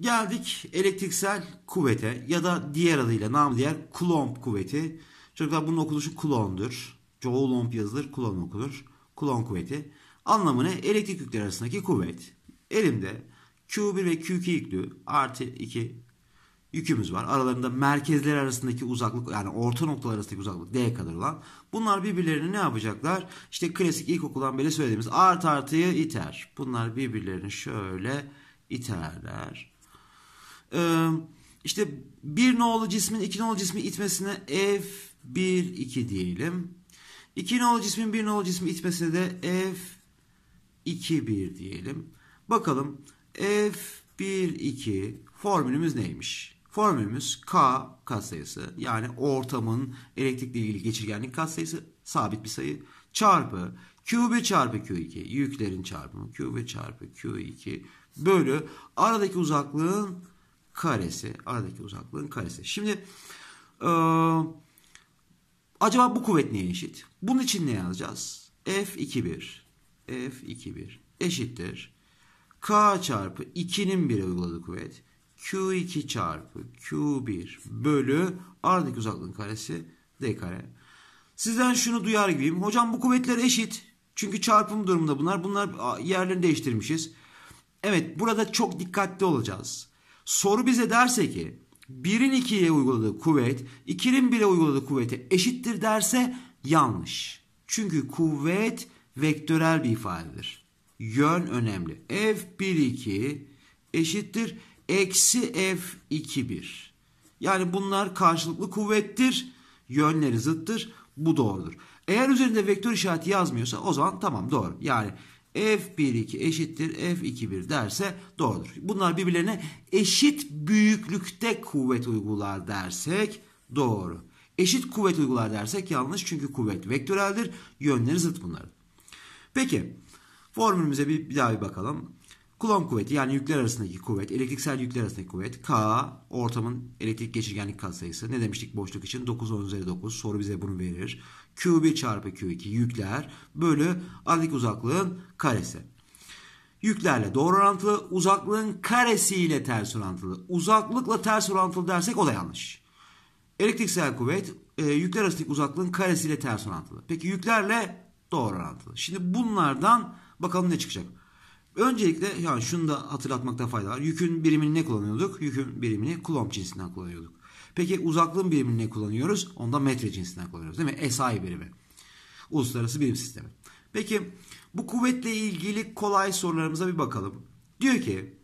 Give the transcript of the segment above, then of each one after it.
Geldik elektriksel kuvvete ya da diğer adıyla nam diğer Coulomb kuvveti. Çocuklar bunun okunuşu Coulomb'dur. Coulomb yazılır, Coulomb okunur. Coulomb kuvveti. Anlamı ne? Elektrik yükler arasındaki kuvvet. Elimde Q1 ve Q2 yüklü artı 2 yükümüz var. Aralarında merkezler arasındaki uzaklık yani orta noktalar arasındaki uzaklık D kadar olan. Bunlar birbirlerini ne yapacaklar? İşte klasik ilkokuldan beri söylediğimiz artı artıyı iter. Bunlar birbirlerini şöyle iterler. Ee, işte bir nolu cismin iki nolu cismi itmesine F1-2 diyelim. İki nolu cismin bir nolu cismi itmesine de F2-1 diyelim. Bakalım F1-2 formülümüz neymiş? Formülümüz K katsayısı yani ortamın elektrikle ilgili geçirgenlik katsayısı sabit bir sayı çarpı Q1 çarpı Q2 yüklerin çarpımı Q1 çarpı Q2 bölü aradaki uzaklığın karesi. Aradaki uzaklığın karesi. Şimdi e, acaba bu kuvvet neye eşit? Bunun için ne yazacağız? F21 F21 eşittir. K çarpı 2'nin 1'e uyguladığı kuvvet. Q2 çarpı Q1 bölü aradaki uzaklığın karesi D kare. Sizden şunu duyar gibiyim. Hocam bu kuvvetler eşit. Çünkü çarpım durumunda bunlar. Bunlar yerlerini değiştirmişiz. Evet burada çok dikkatli olacağız. Soru bize derse ki 1'in 2'ye uyguladığı kuvvet 2'nin 1'e uyguladığı kuvvete eşittir derse yanlış. Çünkü kuvvet vektörel bir ifadedir. Yön önemli. F1,2 eşittir eksi F2,1. Yani bunlar karşılıklı kuvvettir. Yönleri zıttır. Bu doğrudur. Eğer üzerinde vektör işareti yazmıyorsa o zaman tamam doğru. Yani F1,2 eşittir F2,1 derse doğrudur. Bunlar birbirlerine eşit büyüklükte kuvvet uygular dersek doğru. Eşit kuvvet uygular dersek yanlış çünkü kuvvet vektöreldir. Yönleri zıt bunların. Peki formülümüze bir, bir daha bir bakalım. Kulon kuvveti yani yükler arasındaki kuvvet, elektriksel yükler arasındaki kuvvet. K ortamın elektrik geçirgenlik katsayısı. Ne demiştik boşluk için? 9 10 üzeri 9. Soru bize bunu verir. Q1 çarpı Q2 yükler bölü aradaki uzaklığın karesi. Yüklerle doğru orantılı uzaklığın karesiyle ters orantılı. Uzaklıkla ters orantılı dersek o da yanlış. Elektriksel kuvvet e, yükler arasındaki uzaklığın karesiyle ters orantılı. Peki yüklerle doğru orantılı. Şimdi bunlardan bakalım ne çıkacak. Öncelikle yani şunu da hatırlatmakta fayda var. Yükün birimini ne kullanıyorduk? Yükün birimini kulomb cinsinden kullanıyorduk. Peki uzaklığın birimini ne kullanıyoruz? Onda metre cinsinden kullanıyoruz değil mi? SI birimi. Uluslararası birim sistemi. Peki bu kuvvetle ilgili kolay sorularımıza bir bakalım. Diyor ki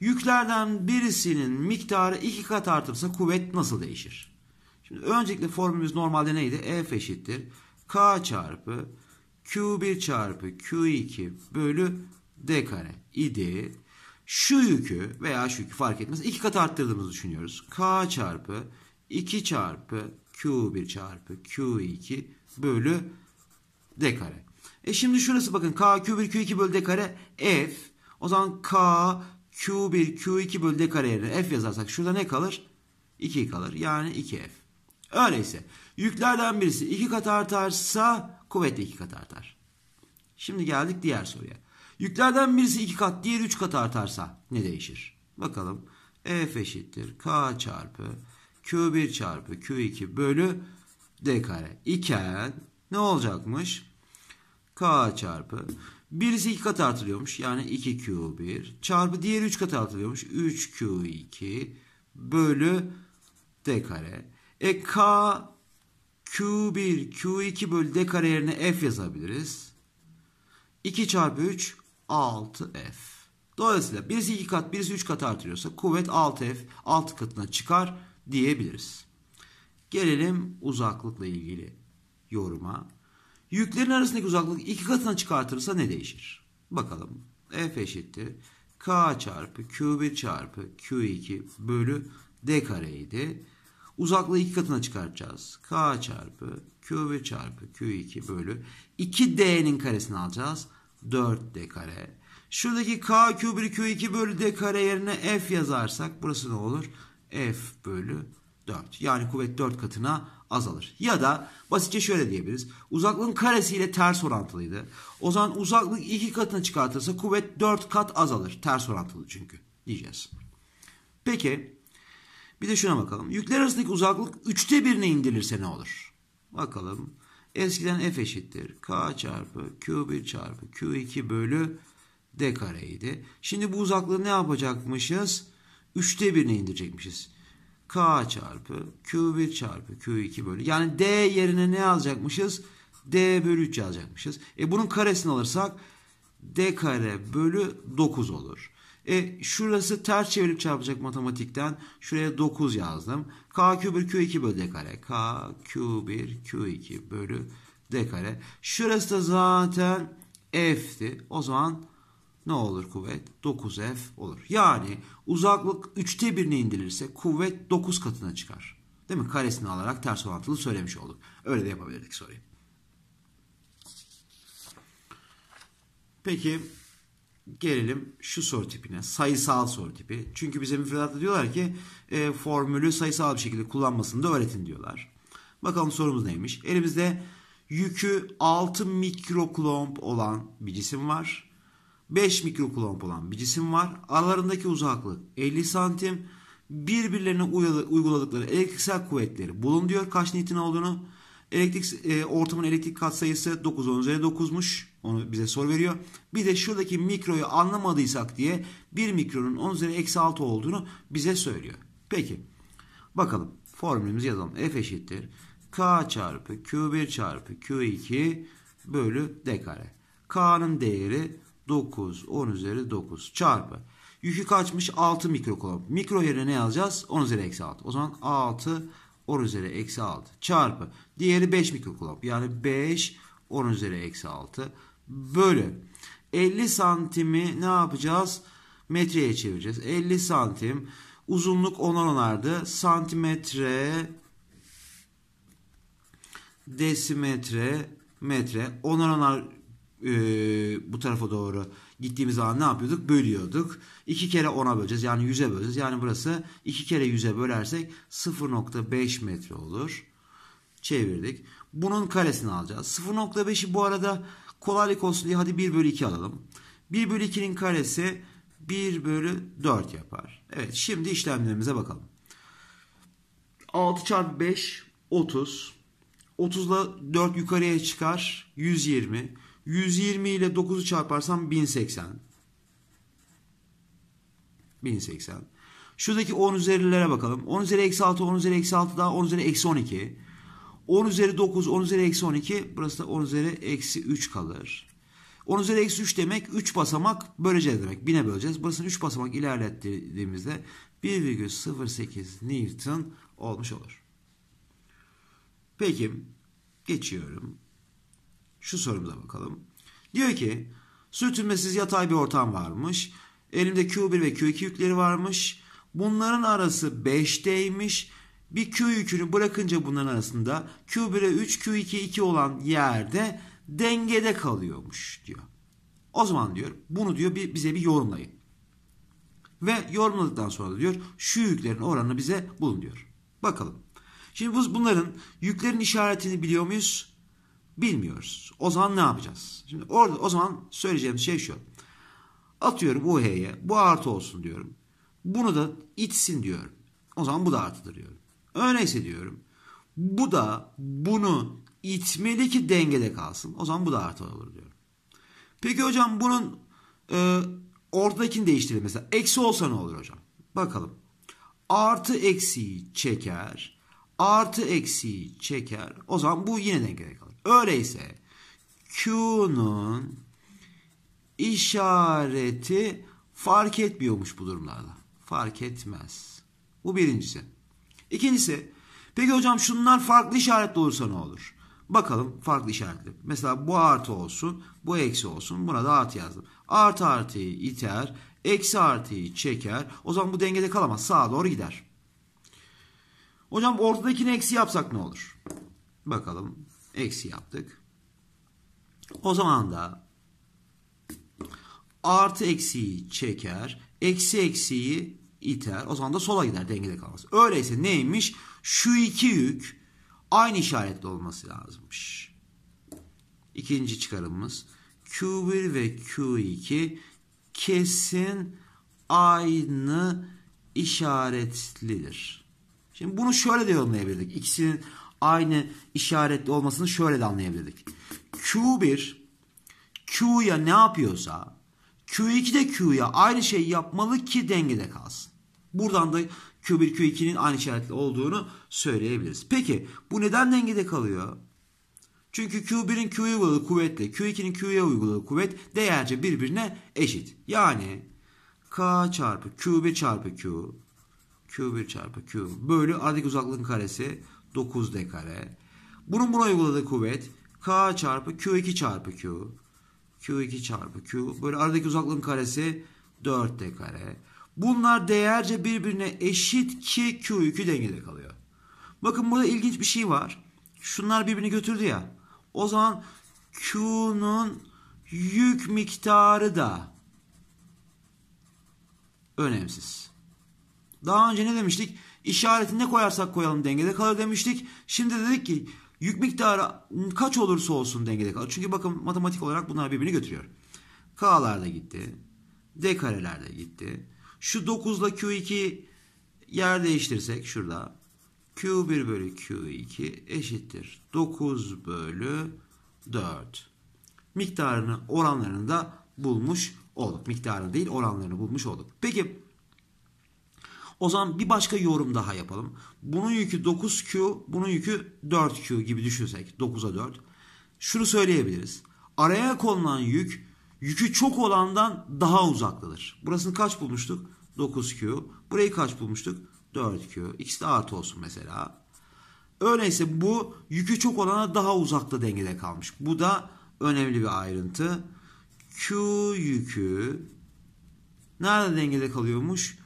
yüklerden birisinin miktarı iki kat artırsa kuvvet nasıl değişir? Şimdi öncelikle formülümüz normalde neydi? F eşittir. K çarpı Q1 çarpı Q2 bölü D kare idi şu yükü veya şu yükü fark etmez iki kat arttırdığımızı düşünüyoruz. K çarpı 2 çarpı Q1 çarpı Q2 bölü D kare. E şimdi şurası bakın K Q1 Q2 bölü D kare F. O zaman K Q1 Q2 bölü D kare yerine F yazarsak şurada ne kalır? 2 kalır. Yani 2F. Öyleyse yüklerden birisi 2 kat artarsa kuvvet de 2 kat artar. Şimdi geldik diğer soruya. Yüklerden birisi 2 kat diğeri 3 kat artarsa ne değişir? Bakalım. F eşittir K çarpı Q1 çarpı Q2 bölü D kare iken ne olacakmış? K çarpı birisi 2 kat artırıyormuş yani 2Q1 çarpı diğeri 3 kat artırıyormuş 3Q2 bölü D kare. E K Q1 Q2 bölü D kare yerine F yazabiliriz. 2 çarpı 3 6F. Dolayısıyla birisi 2 kat birisi 3 kat artırıyorsa kuvvet 6F 6 katına çıkar diyebiliriz. Gelelim uzaklıkla ilgili yoruma. Yüklerin arasındaki uzaklık 2 katına çıkartırsa ne değişir? Bakalım. F eşittir. K çarpı Q1 çarpı Q2 bölü D kareydi. Uzaklığı 2 katına çıkartacağız. K çarpı Q1 çarpı Q2 bölü 2D'nin karesini alacağız. 4 d kare. Şuradaki k kübürü q2 bölü d kare yerine f yazarsak burası ne olur? f bölü 4. Yani kuvvet 4 katına azalır. Ya da basitçe şöyle diyebiliriz. Uzaklığın karesiyle ters orantılıydı. O zaman uzaklık 2 katına çıkartırsa kuvvet 4 kat azalır. Ters orantılı çünkü diyeceğiz. Peki bir de şuna bakalım. Yükler arasındaki uzaklık 3'te 1'ine indirilirse ne olur? Bakalım. Eskiden f eşittir k çarpı q1 çarpı q2 bölü d kareydi. Şimdi bu uzaklığı ne yapacakmışız? 3'te 1'ine indirecekmişiz. k çarpı q1 çarpı q2 bölü. Yani d yerine ne alacakmışız? d bölü 3 yazacakmışız. E bunun karesini alırsak d kare bölü 9 olur. E, şurası ters çevirip çarpacak matematikten. Şuraya 9 yazdım. K kübür Q2 bölü D kare. K Q1 Q2 bölü D kare. Şurası da zaten F'ti. O zaman ne olur kuvvet? 9F olur. Yani uzaklık 3'te 1'ine indirilirse kuvvet 9 katına çıkar. Değil mi? Karesini alarak ters orantılı söylemiş olduk. Öyle de yapabilirdik soruyu. Peki gelelim şu soru tipine. Sayısal soru tipi. Çünkü bize müfredatta diyorlar ki e, formülü sayısal bir şekilde kullanmasını da öğretin diyorlar. Bakalım sorumuz neymiş? Elimizde yükü 6 mikroklomp olan bir cisim var. 5 mikroklomp olan bir cisim var. Aralarındaki uzaklık 50 santim. Birbirlerine uyguladıkları elektriksel kuvvetleri bulun diyor kaç nitin olduğunu. Elektrik, e, ortamın elektrik katsayısı 9 10 üzeri 9'muş. Onu bize soru veriyor. Bir de şuradaki mikroyu anlamadıysak diye bir mikronun 10 üzeri eksi 6 olduğunu bize söylüyor. Peki bakalım formülümüzü yazalım. F eşittir. K çarpı Q1 çarpı Q2 bölü D kare. K'nın değeri 9, 10 üzeri 9 çarpı. Yükü kaçmış? 6 mikrokolom. Mikro yerine ne yazacağız? 10 üzeri eksi 6. O zaman 6 10 üzeri eksi 6 çarpı. Diğeri 5 mikrokolom. Yani 5 10 üzeri eksi 6 Böyle. 50 santimi ne yapacağız? Metreye çevireceğiz. 50 santim uzunluk 10'ar onardı. Santimetre desimetre metre 10'ar onar e, bu tarafa doğru gittiğimiz zaman ne yapıyorduk? Bölüyorduk. 2 kere 10'a böleceğiz. Yani 100'e böleceğiz. Yani burası 2 kere 100'e bölersek 0.5 metre olur. Çevirdik. Bunun karesini alacağız. 0.5'i bu arada Kolaylık olsun diye hadi 1 bölü 2 alalım. 1 bölü 2'nin karesi 1 bölü 4 yapar. Evet şimdi işlemlerimize bakalım. 6 çarpı 5 30. 30 ile 4 yukarıya çıkar 120. 120 ile 9'u çarparsam 1080. 1080. Şuradaki 10 üzerlilere bakalım. 10 üzeri eksi 6, 10 üzeri eksi 6 daha 10 üzeri eksi 12. 10 üzeri 9, 10 üzeri eksi 12. Burası da 10 üzeri eksi 3 kalır. 10 üzeri eksi 3 demek 3 basamak böleceğiz demek. 1000'e böleceğiz. Burasını 3 basamak ilerlettiğimizde 1,08 Newton olmuş olur. Peki geçiyorum. Şu sorumuza bakalım. Diyor ki sürtünmesiz yatay bir ortam varmış. Elimde Q1 ve Q2 yükleri varmış. Bunların arası 5'teymiş bir Q yükünü bırakınca bunların arasında Q1'e 3, Q2'ye 2 olan yerde dengede kalıyormuş diyor. O zaman diyor bunu diyor bir, bize bir yorumlayın. Ve yorumladıktan sonra diyor şu yüklerin oranını bize bulun diyor. Bakalım. Şimdi biz bunların yüklerin işaretini biliyor muyuz? Bilmiyoruz. O zaman ne yapacağız? Şimdi orada o zaman söyleyeceğim şey şu. Atıyorum UH'ye bu artı olsun diyorum. Bunu da itsin diyorum. O zaman bu da artıdır diyorum. Öyleyse diyorum. Bu da bunu itmeli ki dengede kalsın. O zaman bu da artı olur diyorum. Peki hocam bunun e, ortadakini değiştirelim mesela. Eksi olsa ne olur hocam? Bakalım. Artı eksiyi çeker. Artı eksiyi çeker. O zaman bu yine dengede kalır. Öyleyse Q'nun işareti fark etmiyormuş bu durumlarda. Fark etmez. Bu birincisi. İkincisi peki hocam şunlar farklı işaretli olursa ne olur? Bakalım farklı işaretli. Mesela bu artı olsun, bu eksi olsun. Buna da artı yazdım. Artı artıyı iter, eksi artıyı çeker. O zaman bu dengede kalamaz. Sağa doğru gider. Hocam ortadakini eksi yapsak ne olur? Bakalım. Eksi yaptık. O zaman da artı eksiyi çeker. Eksi eksiyi iter. O zaman da sola gider dengede kalmaz. Öyleyse neymiş? Şu iki yük aynı işaretli olması lazımmış. İkinci çıkarımımız Q1 ve Q2 kesin aynı işaretlidir. Şimdi bunu şöyle de yorumlayabilirdik. İkisinin aynı işaretli olmasını şöyle de anlayabilirdik. Q1 Q'ya ne yapıyorsa Q2 de Q'ya aynı şey yapmalı ki dengede kalsın. Buradan da Q1 Q2'nin aynı işaretli olduğunu söyleyebiliriz. Peki bu neden dengede kalıyor? Çünkü Q1'in Q'ya uyguladığı kuvvetle Q2'nin Q'ya uyguladığı kuvvet değerce birbirine eşit. Yani K çarpı Q1 çarpı Q Q1 çarpı Q bölü aradaki uzaklığın karesi 9D kare. Bunun buna uyguladığı kuvvet K çarpı Q2 çarpı Q Q2 çarpı Q bölü aradaki uzaklığın karesi 4D kare. Bunlar değerce birbirine eşit ki Q2 dengede kalıyor. Bakın burada ilginç bir şey var. Şunlar birbirini götürdü ya. O zaman Q'nun yük miktarı da önemsiz. Daha önce ne demiştik? İşaretini ne koyarsak koyalım dengede kalır demiştik. Şimdi dedik ki yük miktarı kaç olursa olsun dengede kalır. Çünkü bakın matematik olarak bunlar birbirini götürüyor. K'lar da gitti. D kareler de gitti. Şu 9 ile Q2 yer değiştirsek şurada. Q1 bölü Q2 eşittir. 9 bölü 4. Miktarını oranlarını da bulmuş olduk. Miktarını değil oranlarını bulmuş olduk. Peki o zaman bir başka yorum daha yapalım. Bunun yükü 9Q, bunun yükü 4Q gibi düşünsek 9'a 4. Şunu söyleyebiliriz. Araya konulan yük yükü çok olandan daha uzaktadır. Burasını kaç bulmuştuk? 9Q. Burayı kaç bulmuştuk? 4Q. İkisi de artı olsun mesela. Öyleyse bu yükü çok olana daha uzakta dengede kalmış. Bu da önemli bir ayrıntı. Q yükü nerede dengede kalıyormuş?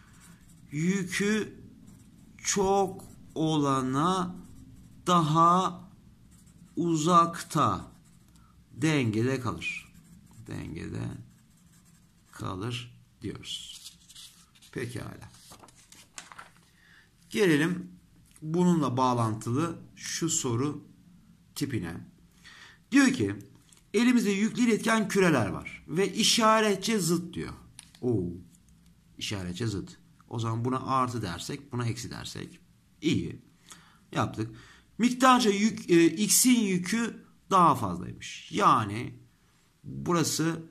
Yükü çok olana daha uzakta dengede kalır. Dengede kalır diyoruz. Pekala. Gelelim bununla bağlantılı şu soru tipine. Diyor ki elimizde yüklü iletken küreler var ve işaretçi zıt diyor. Oo. İşaretçi zıt. O zaman buna artı dersek, buna eksi dersek iyi. Yaptık. Miktarca yük, e, x'in yükü daha fazlaymış. Yani burası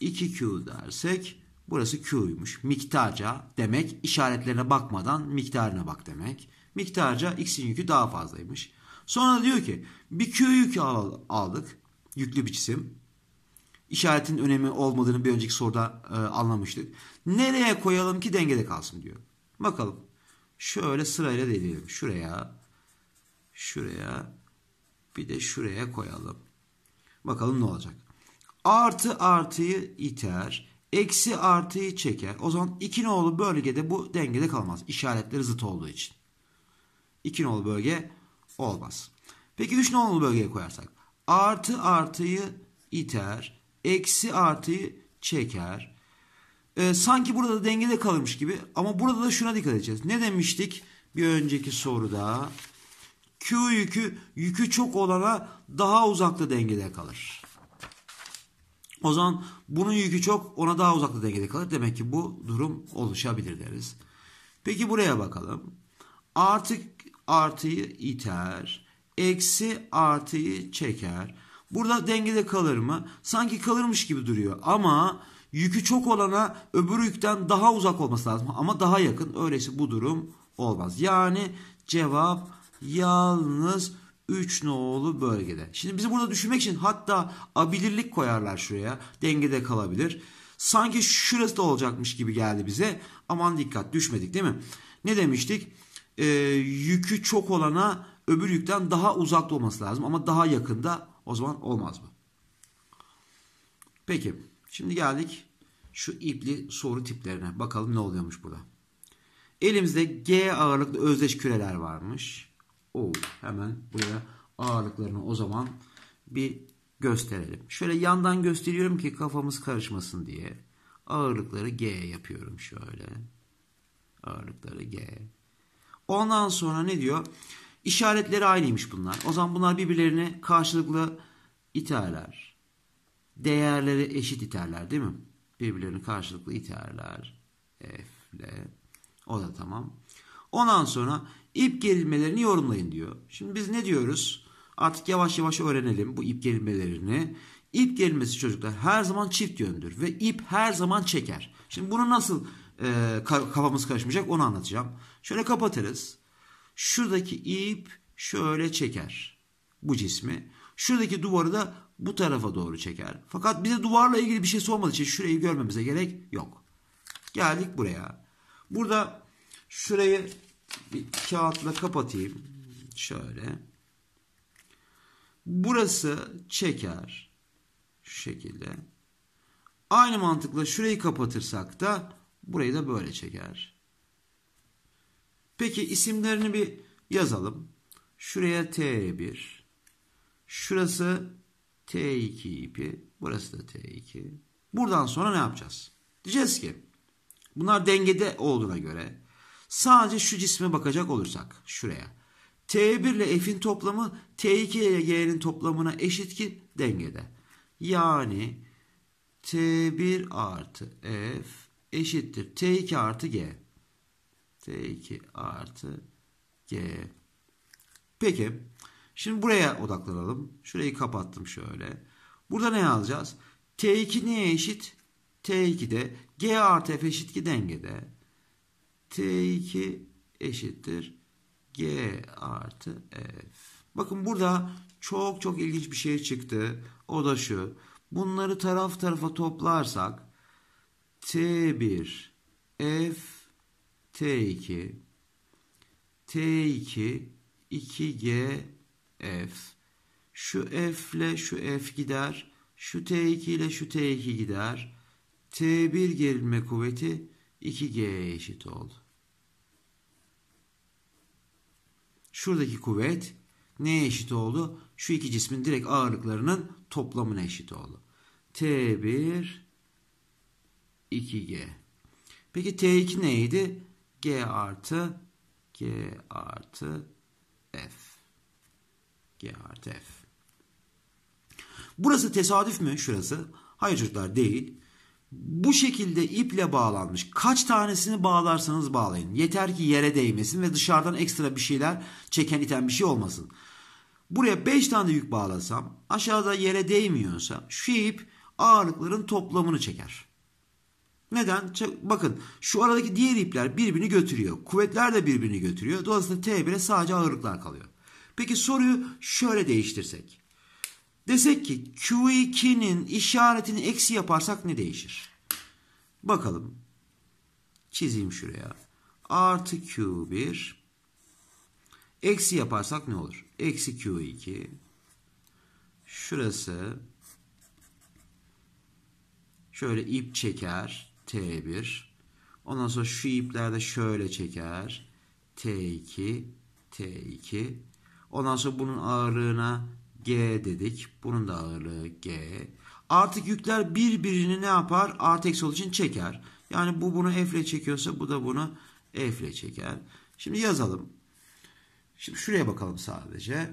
2q dersek Burası Q'ymuş. Miktarca demek işaretlerine bakmadan miktarına bak demek. Miktarca X'in yükü daha fazlaymış. Sonra diyor ki bir Q yükü aldık. Yüklü bir cisim. İşaretin önemi olmadığını bir önceki soruda e, anlamıştık. Nereye koyalım ki dengede kalsın diyor. Bakalım. Şöyle sırayla deneyelim. Şuraya, şuraya, bir de şuraya koyalım. Bakalım ne olacak. Artı artıyı iter. Eksi artıyı çeker. O zaman iki nolu bölgede bu dengede kalmaz. İşaretleri zıt olduğu için. 2 nolu bölge olmaz. Peki üç nolu bölgeye koyarsak. Artı artıyı iter. Eksi artıyı çeker. Ee, sanki burada da dengede kalırmış gibi. Ama burada da şuna dikkat edeceğiz. Ne demiştik bir önceki soruda? Q yükü yükü çok olana daha uzakta dengede kalır. O zaman bunun yükü çok ona daha uzakta dengede kalır. Demek ki bu durum oluşabilir deriz. Peki buraya bakalım. Artı artıyı iter. Eksi artıyı çeker. Burada dengede kalır mı? Sanki kalırmış gibi duruyor ama yükü çok olana öbür yükten daha uzak olması lazım ama daha yakın. Öyleyse bu durum olmaz. Yani cevap yalnız 3 nolu bölgede. Şimdi bizi burada düşünmek için hatta abilirlik koyarlar şuraya. Dengede kalabilir. Sanki şurası da olacakmış gibi geldi bize. Aman dikkat düşmedik değil mi? Ne demiştik? Ee, yükü çok olana öbür yükten daha uzakta olması lazım. Ama daha yakında o zaman olmaz mı? Peki şimdi geldik şu ipli soru tiplerine. Bakalım ne oluyormuş burada. Elimizde G ağırlıklı özdeş küreler varmış. O hemen buraya ağırlıklarını o zaman bir gösterelim. Şöyle yandan gösteriyorum ki kafamız karışmasın diye. Ağırlıkları G yapıyorum şöyle. Ağırlıkları G. Ondan sonra ne diyor? İşaretleri aynıymış bunlar. O zaman bunlar birbirlerini karşılıklı iterler. Değerleri eşit iterler değil mi? Birbirlerini karşılıklı iterler. F ile. O da tamam. Ondan sonra İp gerilmelerini yorumlayın diyor. Şimdi biz ne diyoruz? Artık yavaş yavaş öğrenelim bu ip gerilmelerini. İp gerilmesi çocuklar her zaman çift yöndür ve ip her zaman çeker. Şimdi bunu nasıl e, kafamız karışmayacak onu anlatacağım. Şöyle kapatırız. Şuradaki ip şöyle çeker bu cismi. Şuradaki duvarı da bu tarafa doğru çeker. Fakat bize duvarla ilgili bir şey sormadığı için şurayı görmemize gerek yok. Geldik buraya. Burada şurayı bir kağıtla kapatayım. Şöyle. Burası çeker. Şu şekilde. Aynı mantıkla şurayı kapatırsak da burayı da böyle çeker. Peki isimlerini bir yazalım. Şuraya T1. Şurası T2 ipi. Burası da T2. Buradan sonra ne yapacağız? Diyeceğiz ki bunlar dengede olduğuna göre Sadece şu cisme bakacak olursak şuraya. T1 ile F'in toplamı T2 ile G'nin toplamına eşit ki dengede. Yani T1 artı F eşittir. T2 artı G. T2 artı G. Peki. Şimdi buraya odaklanalım. Şurayı kapattım şöyle. Burada ne yazacağız? T2 niye eşit? T2'de G artı F eşit ki dengede. T2 eşittir G artı F. Bakın burada çok çok ilginç bir şey çıktı. O da şu. Bunları taraf tarafa toplarsak T1 F T2 T2 2G F şu F ile şu F gider. Şu T2 ile şu T2 gider. T1 gerilme kuvveti 2G'ye eşit oldu. Şuradaki kuvvet neye eşit oldu? Şu iki cismin direkt ağırlıklarının toplamına eşit oldu. T1 2G. Peki T2 neydi? G artı G artı F. G artı F. Burası tesadüf mü şurası? Hayır çocuklar değil bu şekilde iple bağlanmış. Kaç tanesini bağlarsanız bağlayın. Yeter ki yere değmesin ve dışarıdan ekstra bir şeyler çeken iten bir şey olmasın. Buraya 5 tane yük bağlasam aşağıda yere değmiyorsa şu ip ağırlıkların toplamını çeker. Neden? Bakın şu aradaki diğer ipler birbirini götürüyor. Kuvvetler de birbirini götürüyor. Dolayısıyla T1'e sadece ağırlıklar kalıyor. Peki soruyu şöyle değiştirsek. Desek ki Q2'nin işaretini eksi yaparsak ne değişir? Bakalım. Çizeyim şuraya. Artı Q1 eksi yaparsak ne olur? Eksi Q2 şurası şöyle ip çeker T1 ondan sonra şu iplerde şöyle çeker T2 T2 ondan sonra bunun ağırlığına G dedik. Bunun da ağırlığı G. Artık yükler birbirini ne yapar? Artı eksi olduğu için çeker. Yani bu bunu F ile çekiyorsa bu da bunu F e ile çeker. Şimdi yazalım. Şimdi şuraya bakalım sadece.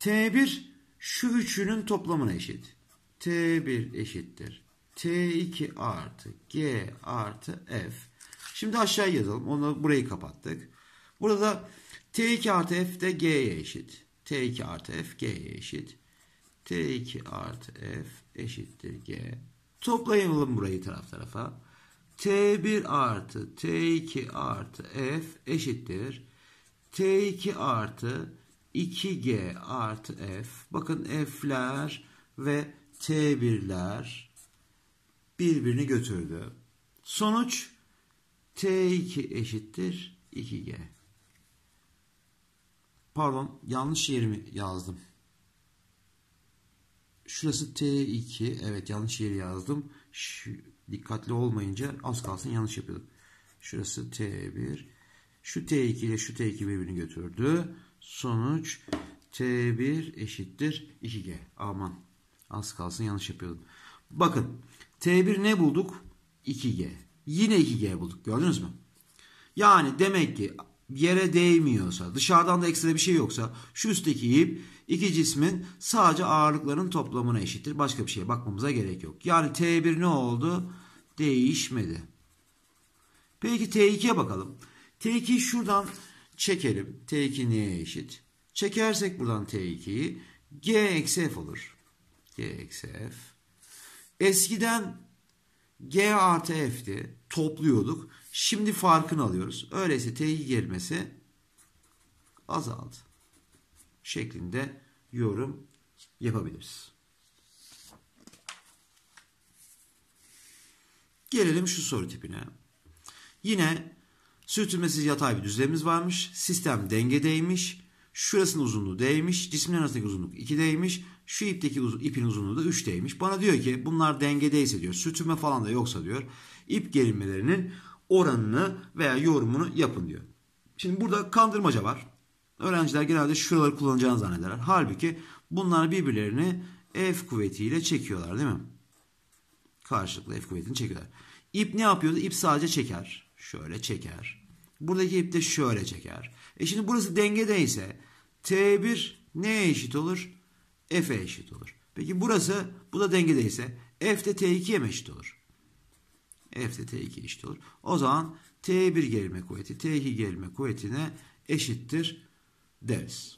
T1 şu üçünün toplamına eşit. T1 eşittir. T2 artı G artı F. Şimdi aşağıya yazalım. Onu burayı kapattık. Burada T2 artı F de G'ye eşit. T2 artı F G'ye eşit. T2 artı F eşittir G. Toplayalım burayı taraf tarafa. T1 artı T2 artı F eşittir. T2 artı 2G artı F. Bakın F'ler ve T1'ler birbirini götürdü. Sonuç T2 eşittir 2G. Pardon yanlış yerimi yazdım. Şurası T2. Evet yanlış yeri yazdım. Şu, dikkatli olmayınca az kalsın yanlış yapıyordum. Şurası T1. Şu T2 ile şu T2 birbirini götürdü. Sonuç T1 eşittir 2G. Aman az kalsın yanlış yapıyordum. Bakın T1 ne bulduk? 2G. Yine 2G bulduk gördünüz mü? Yani demek ki yere değmiyorsa, dışarıdan da ekstra bir şey yoksa şu üstteki ip iki cismin sadece ağırlıkların toplamına eşittir. Başka bir şeye bakmamıza gerek yok. Yani T1 ne oldu? Değişmedi. Peki T2'ye bakalım. T2'yi şuradan çekelim. T2 neye eşit? Çekersek buradan T2'yi G eksi F olur. G eksi F. Eskiden G artı F'ti. Topluyorduk. Şimdi farkını alıyoruz. Öyleyse T'yi gelmesi azaldı. Şeklinde yorum yapabiliriz. Gelelim şu soru tipine. Yine sürtünmesiz yatay bir düzlemimiz varmış. Sistem dengedeymiş. Şurasının uzunluğu değmiş. Cisimler arasındaki uzunluk 2'deymiş. Şu ipteki uz ipin uzunluğu da 3'teymiş. Bana diyor ki bunlar dengedeyse diyor. Sürtünme falan da yoksa diyor. İp gerilmelerinin oranını veya yorumunu yapın diyor. Şimdi burada kandırmaca var. Öğrenciler genelde şuraları kullanacağını zannederler. Halbuki bunlar birbirlerini F kuvvetiyle çekiyorlar değil mi? Karşılıklı F kuvvetini çekiyorlar. İp ne yapıyor? İp sadece çeker. Şöyle çeker. Buradaki ip de şöyle çeker. E şimdi burası dengedeyse T1 neye eşit olur? F'e eşit olur. Peki burası bu da dengedeyse F de T2'ye mi eşit olur? F de T2 eşit olur. O zaman T1 gerilme kuvveti T2 gerilme kuvvetine eşittir deriz.